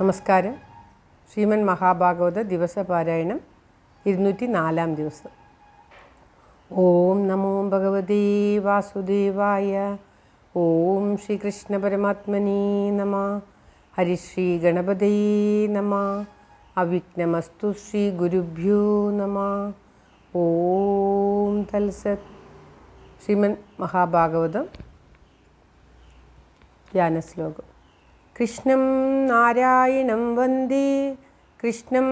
നമസ്കാരം ശ്രീമൻ മഹാഭാഗവത ദിവസ പാരായണം ഇരുന്നൂറ്റി നാലാം ദിവസം ഓം നമോ ഭഗവതേ വാസുദേവായ ഓം ശ്രീകൃഷ്ണ പരമാത്മനി നമ ഹരിശ്രീ ഗണപതേ നമ അവിഘ്നമസ്തു ശ്രീ ഗുരുഭ്യോ നമ ഓം തൽസത് ശ്രീമൻ മഹാഭാഗവതം ധ്യാനശ്ലോകം കൃഷ്ണം നാരായണം വന്ദേ കൃഷ്ണം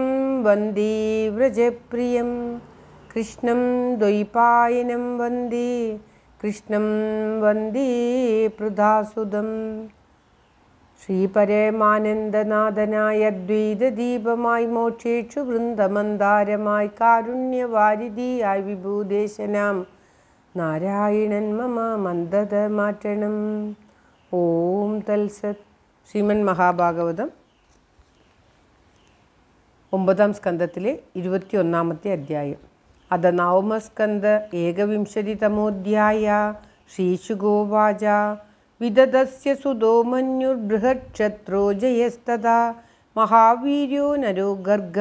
വന്ദേ വ്രജപ്രിയം കൃഷ്ണം ദ്വൈപായനം വന്ദേ കൃഷ്ണം വന്ദേ प्रधासुदं ശ്രീപരമാനന്ദനാഥനായ ദ്വൈതദീപമായി മോക്ഷേക്ഷു വൃന്ദമന്ദാരമായി കാരുണ്യവാരിധിയായി വിഭൂദേശനാം നാരായണൻ മമ മന്ദത മാറ്റണം ഓം തൽസത് ശ്രീമൻ മഹാഭാഗവതം ഒമ്പതാം സ്കന്ധത്തിലെ ഒന്നാമത്തെ അധ്യായം അത നവമസ്കന്ധ ഏകവിംശതിതമോധ്യായ ശ്രീശുഗോവാച വിദദസ്യ സുതോ മന്യുർബൃഹക്ഷത്രോ ജയസ്തദാ മഹാവീര്യോ നരോ ഗർഗ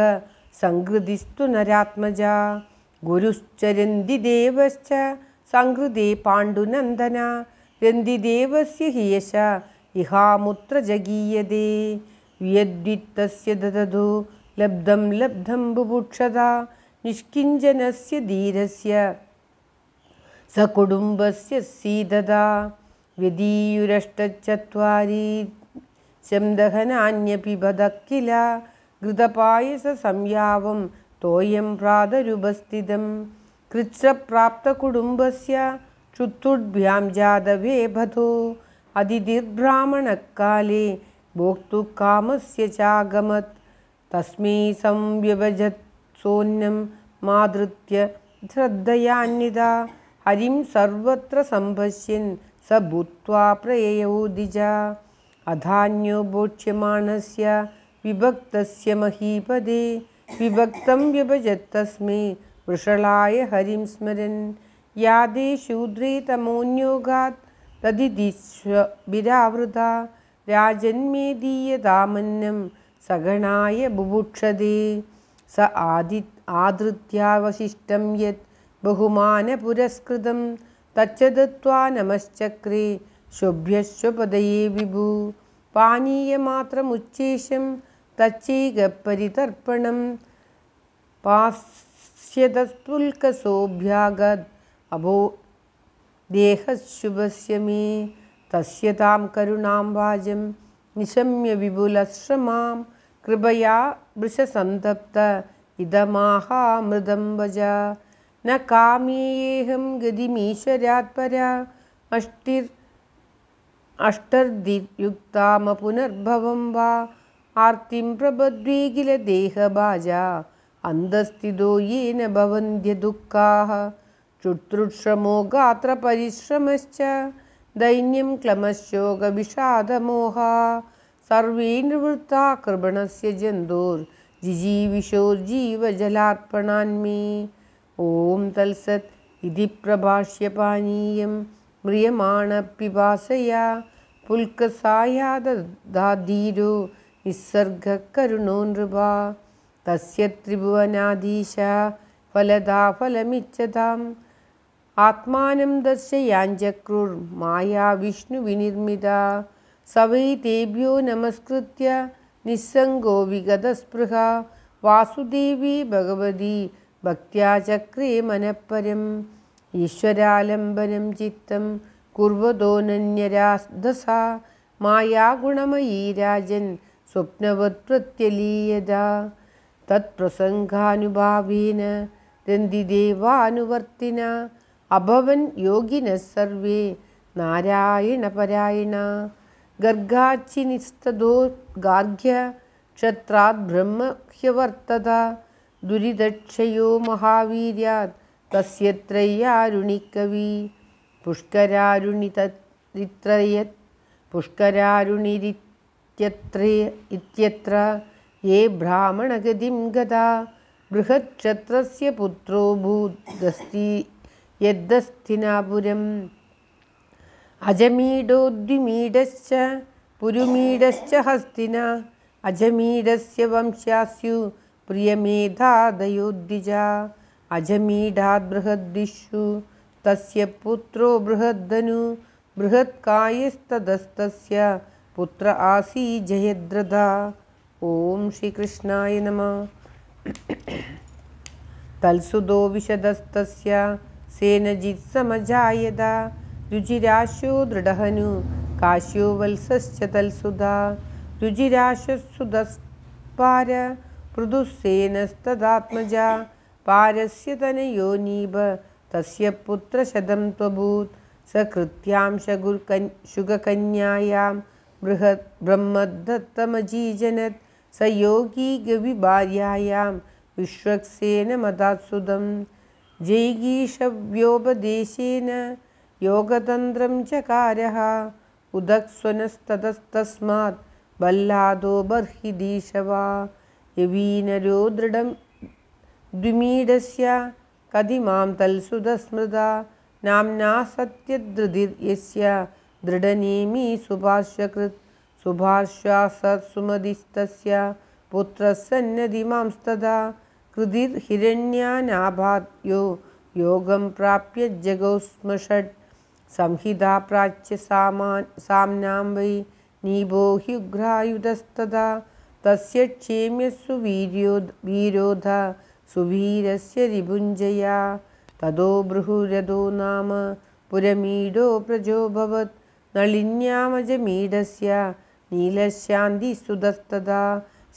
സംഹൃതിസ്തു നരാത്മജ ഗുരുശ്ചരന്തി ദേവശ്ച സംഹൃതേ പാണ്ഡുനന്ദന രന്തിദേവസ്യ ഹിയശ ഇഹാമുത്ര ജഗീയതേ വിയദ്വിത്തസ്യ ദദതു ലബ്ധം ലബ്ധം ബുഭുക്ഷത നിഷ്കിഞ്ചനസ്യ ധീരസ്യ സകുടുംബസ്യ സീതത വ്യതീയുരഷ്ടചത്വാരീ ശംദഹനാന്യപിബതക്കില ഘൃതപായസ സംയാവം തോയം പ്രാതരുപസ്ഥിതം കൃച്ഛപ്രാപ്തകുടുംബസ്യ ക്ഷുത്തുഭ്യാം ജാതവേഭതോ भोक्त भोक्तु से चागमत तस्मै संव्यभजत् सोन्यम मादृत्य श्रद्धयान्विता हरिम सर्वत्र संभ्य स भूत्वा दिज अधान्यो से विभक्त महीपदे व्यभजत विभजत्तस्मै वृषलाय हरिस्मरन स्मरन् यादे शूद्रे तदिधिष्वभिरावृता राजन्मेदीय धामन्नं सगणाय बुभुक्षते स आदि आदृत्यावशिष्टं यत् बहुमानपुरस्कृतं तच्च दत्त्वा नमश्चक्रे शुभ्यश्वपदये विभु पानीयमात्रमुच्चेशं तच्चैकपरितर्पणं अभो देहशुभस्य मे तस्य तां करुणां वाजं निशम्य विपुलश्रमां कृपया वृषसन्तप्त इदमाहामृदं भज न कामेयेऽहं गदिमीशर्यात्परा अष्टिर् अष्टर्दियुक्तामपुनर्भवं वा आर्तिं प्रबद्वी किल देहभाजा अन्धस्थितो येन भव्यदुःखाः ശുശ്രുക്ഷമോ ഗാത്രപരിശ്രമശ്ച ദൈന്യം ക്ലമശോക വിഷാദമോഹ സർവേ നിവൃത്ത കൃപണസ്യ ജന്തോർ ജിജീവിഷോർ ജീവജലാർപ്പണാന്മേ ഓം തത്സത് ഇതി പ്രഭാഷ്യ പാനീയം മ്രിയമാണ പിപാസയാ പുൽക്കസായാദാധീരോ നിസ്സർഗക്കരുണോ നൃപ തസ്യ ത്രിഭുവനാധീശ ഫലദാ ഫലമിച്ചതാം ആത്മാനം ദർശയാഞ്ചക്രുർ മായാ വിഷ്ണു വിനിർമ്മിത സവൈ തേഭ്യോ നമസ്കൃത്യ നിസ്സംഗോ വിഗതസ്പൃഹ വാസുദേവി ഭഗവതി ഭക്തിയാചക്രേ മനഃപരം ഈശ്വരാലംബനം ചിത്തം കുർവതോനന്യരാധസ മായാഗുണമയീ രാജൻ സ്വപ്നവത് പ്രത്യലീയത തത്പ്രസംഗാനുഭാവേന രന്തിദേവാനുവർത്തിന അഭവൻ യോഗിന സർവേ നാരായണപരായണ ഗർഗാച്ചിനിസ്തോ ഗാർഗ്യ ക്ഷത്രാത് ബ്രഹ്മഹ്യവർത്തത ദുരിതക്ഷയോ മഹാവീര്യാത് തസ്യത്രയ്യാരുണിക്കവി പുഷ്കരാരുണി തത്രയത് പുഷ്കരാരുണിരിത്യത്രേ ഇത്യത്ര യേ ബ്രാഹ്മണഗതിം ഗതാ ബൃഹക്ഷത്രസ്യ പുത്രോ ഭൂദസ്തി यद्दस्तिनापुरम् अजमीडोद्विमीडश्च पुरुमीडश्च हस्तिना अजमीडस्य वंशास्यु प्रियमेधादयोद्विजा अजमीढाद्बृहद्दिषु तस्य पुत्रो बृहद्धनु बृहत्कायस्तदस्तस्य पुत्र आसी जयद्रदा ॐ श्रीकृष्णाय नमः तल्सुदो विशदस्तस्य सेनजित् समझायदा रुजिराशो दृढहनु काश्यो वल्सश्च तल्सुधा रुजिराशस्सुधस्पार पृदुस्सेनस्तदात्मजा पारस्य तनयो नीब तस्य पुत्रशतं त्वभूत् सकृत्यां शगुर्कन् शुगकन्यायां बृहत् ब्रह्मदत्तमजीजनत् स योगी गविभार्यायां विश्वक्सेन मदात्सुदम् जैगीषव्योपदेशेन योगतन्त्रं च उदक्स्वनस्ततस्तस्मात् बल्लादो वल्लादो बर्हिदीशवा यवीनरो दृढं द्विमीडस्य कदिमां तल्सुध नाम्ना सत्यदृधिर्यस्य दृढनेमी सुभाष्यकृत् सुभाश्वासत्सुमधिस्तस्य कृधिर्हिरण्यानाभागं प्राप्य जगौ स्म षट् संहिता प्राच्यसाम्नां नीभो हि उघ्रायुधस्तदा तस्य वीर्यो वीरोध सुवीरस्य रिभुञ्जया तदो बृहरथो नाम पुरमीडो प्रजोऽभवत् नळिन्यामजमीढस्य नीलशान्तितस्तदा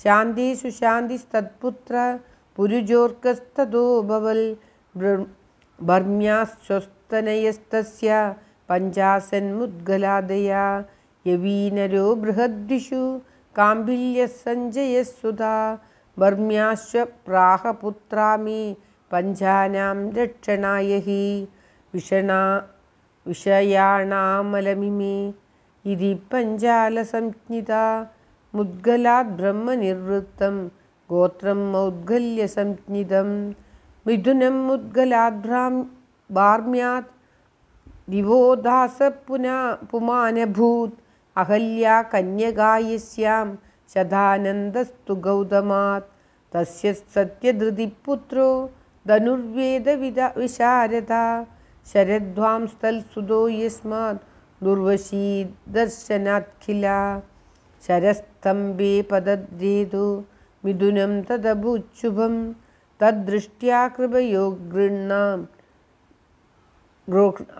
शान्तिषु शान्तिस्तत्पुत्र पुरुजोर्कस्ततो भवल् भर्म्याश्वस्तनयस्तस्या पञ्चासन्मुद्गलादया यवीनरो बृहद्दिषु काम्भिल्यसञ्जयः सुधा भर्म्याश्व प्राहपुत्रा मे पञ्जानां रक्षणायहि विषणा विषयाणामलमिमे इति पञ्जालसञ्ज्ञिता मुद्गलाद्ब्रह्मनिर्वृत्तम् मौद्गल्य औद्गल्य मिथुनम मुद्गलाभ्राम उद्गलाभ्रां दिवो दास पुना भूत अहल्या कन्यकायस्यां शतानन्दस्तु गौतमात् तस्य सत्यधृतिपुत्रो विद विशारदा शरद्वाम स्थल सुदो यस्मात् दुर्वशी दर्शनाखिला शरस्तम्भे पदद्रेदो मिथुनं तदभुच्छुभं तद्दृष्ट्या कृपयो गृह्णां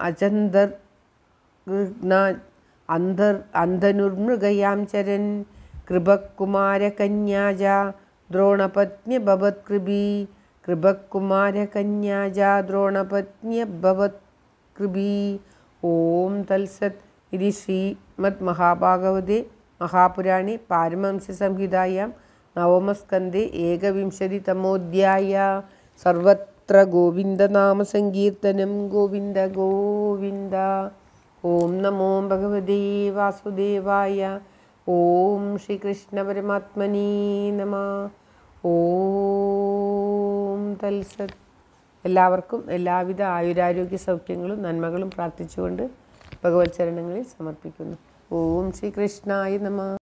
अचन्दर् गृह्णा अन्धर् अन्धनुर्मृगयां चरन् कृभक्कुमारकन्याजा द्रोणपत्न्यभवत्कृभि ओम तलसत ॐ तत्सत् इति श्रीमद्महाभागवते महापुराणे पारमंससंहितायां നവമസ്കന്ധി ഏകവിംശതിതമോധ്യായ സർവത്ര ഗോവിന്ദനാമസങ്കീർത്തനം ഗോവിന്ദ ഗോവിന്ദ ഓം നമോ ഭഗവതേ വാസുദേവായ ഓം ശ്രീകൃഷ്ണ പരമാത്മനീ നമ ഓം തൽസ എല്ലാവർക്കും എല്ലാവിധ ആയുരാരോഗ്യ സൗഖ്യങ്ങളും നന്മകളും പ്രാർത്ഥിച്ചുകൊണ്ട് ഭഗവത് ചരണങ്ങളിൽ സമർപ്പിക്കുന്നു ഓം ശ്രീകൃഷ്ണായ നമ